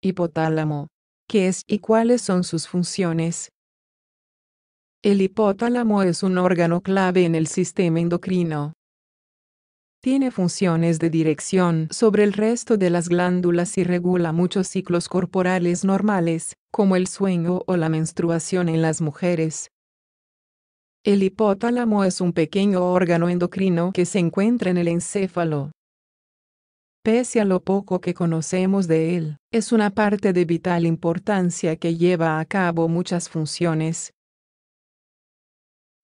Hipotálamo. ¿Qué es y cuáles son sus funciones? El hipotálamo es un órgano clave en el sistema endocrino. Tiene funciones de dirección sobre el resto de las glándulas y regula muchos ciclos corporales normales, como el sueño o la menstruación en las mujeres. El hipotálamo es un pequeño órgano endocrino que se encuentra en el encéfalo. Pese a lo poco que conocemos de él, es una parte de vital importancia que lleva a cabo muchas funciones.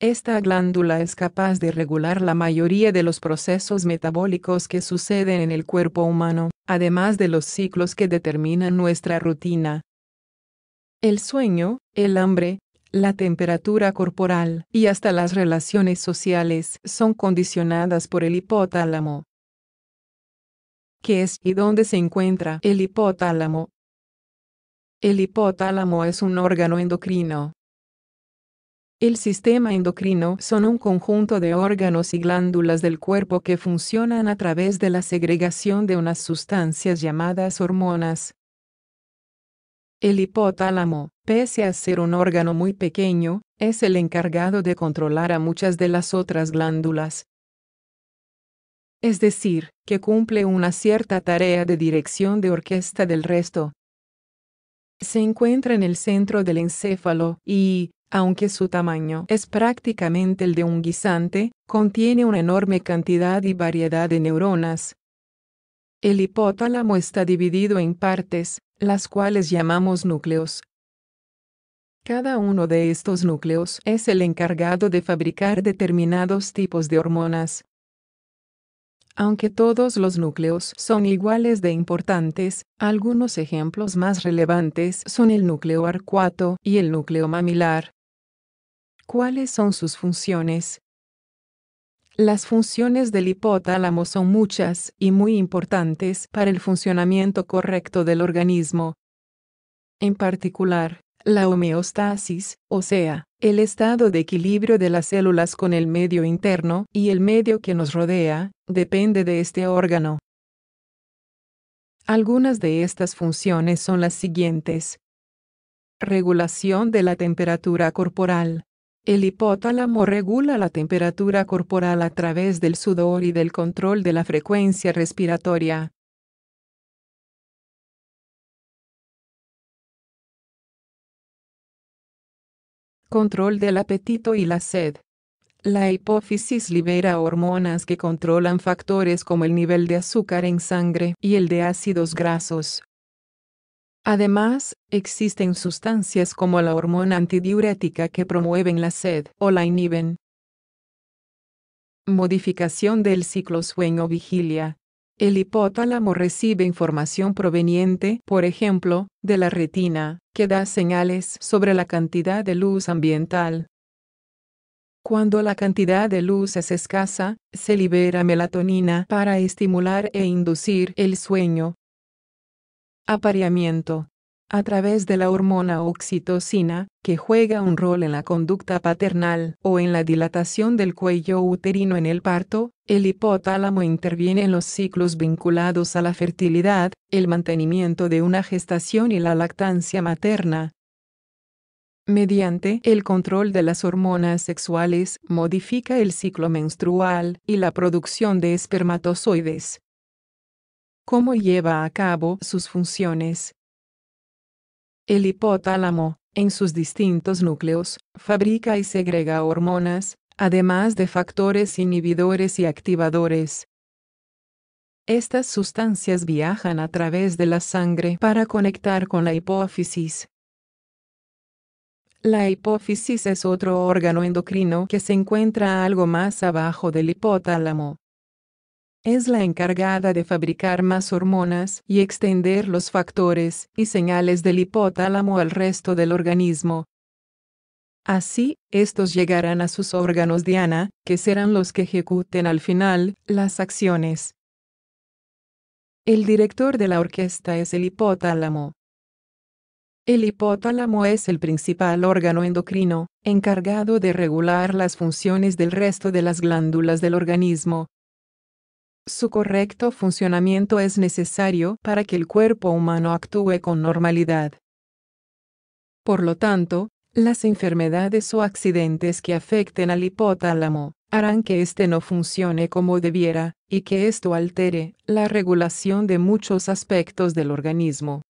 Esta glándula es capaz de regular la mayoría de los procesos metabólicos que suceden en el cuerpo humano, además de los ciclos que determinan nuestra rutina. El sueño, el hambre, la temperatura corporal y hasta las relaciones sociales son condicionadas por el hipotálamo. ¿Qué es y dónde se encuentra el hipotálamo? El hipotálamo es un órgano endocrino. El sistema endocrino son un conjunto de órganos y glándulas del cuerpo que funcionan a través de la segregación de unas sustancias llamadas hormonas, el hipotálamo, pese a ser un órgano muy pequeño, es el encargado de controlar a muchas de las otras glándulas. Es decir, que cumple una cierta tarea de dirección de orquesta del resto. Se encuentra en el centro del encéfalo y, aunque su tamaño es prácticamente el de un guisante, contiene una enorme cantidad y variedad de neuronas. El hipotálamo está dividido en partes, las cuales llamamos núcleos. Cada uno de estos núcleos es el encargado de fabricar determinados tipos de hormonas. Aunque todos los núcleos son iguales de importantes, algunos ejemplos más relevantes son el núcleo arcuato y el núcleo mamilar. ¿Cuáles son sus funciones? Las funciones del hipotálamo son muchas y muy importantes para el funcionamiento correcto del organismo. En particular, la homeostasis, o sea, el estado de equilibrio de las células con el medio interno y el medio que nos rodea, depende de este órgano. Algunas de estas funciones son las siguientes. Regulación de la temperatura corporal. El hipotálamo regula la temperatura corporal a través del sudor y del control de la frecuencia respiratoria. Control del apetito y la sed. La hipófisis libera hormonas que controlan factores como el nivel de azúcar en sangre y el de ácidos grasos. Además, existen sustancias como la hormona antidiurética que promueven la sed o la inhiben. Modificación del ciclo sueño-vigilia. El hipotálamo recibe información proveniente, por ejemplo, de la retina, que da señales sobre la cantidad de luz ambiental. Cuando la cantidad de luz es escasa, se libera melatonina para estimular e inducir el sueño, Apareamiento. A través de la hormona oxitocina, que juega un rol en la conducta paternal o en la dilatación del cuello uterino en el parto, el hipotálamo interviene en los ciclos vinculados a la fertilidad, el mantenimiento de una gestación y la lactancia materna, mediante el control de las hormonas sexuales, modifica el ciclo menstrual y la producción de espermatozoides cómo lleva a cabo sus funciones. El hipotálamo, en sus distintos núcleos, fabrica y segrega hormonas, además de factores inhibidores y activadores. Estas sustancias viajan a través de la sangre para conectar con la hipófisis. La hipófisis es otro órgano endocrino que se encuentra algo más abajo del hipotálamo es la encargada de fabricar más hormonas y extender los factores y señales del hipotálamo al resto del organismo. Así, estos llegarán a sus órganos diana, que serán los que ejecuten al final las acciones. El director de la orquesta es el hipotálamo. El hipotálamo es el principal órgano endocrino, encargado de regular las funciones del resto de las glándulas del organismo, su correcto funcionamiento es necesario para que el cuerpo humano actúe con normalidad. Por lo tanto, las enfermedades o accidentes que afecten al hipotálamo harán que éste no funcione como debiera, y que esto altere la regulación de muchos aspectos del organismo.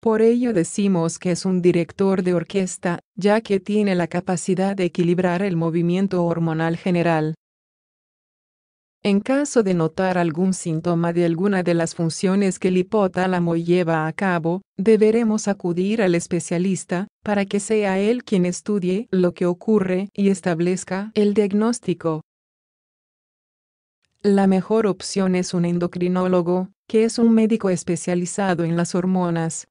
Por ello decimos que es un director de orquesta, ya que tiene la capacidad de equilibrar el movimiento hormonal general, en caso de notar algún síntoma de alguna de las funciones que el hipotálamo lleva a cabo, deberemos acudir al especialista, para que sea él quien estudie lo que ocurre y establezca el diagnóstico. La mejor opción es un endocrinólogo, que es un médico especializado en las hormonas,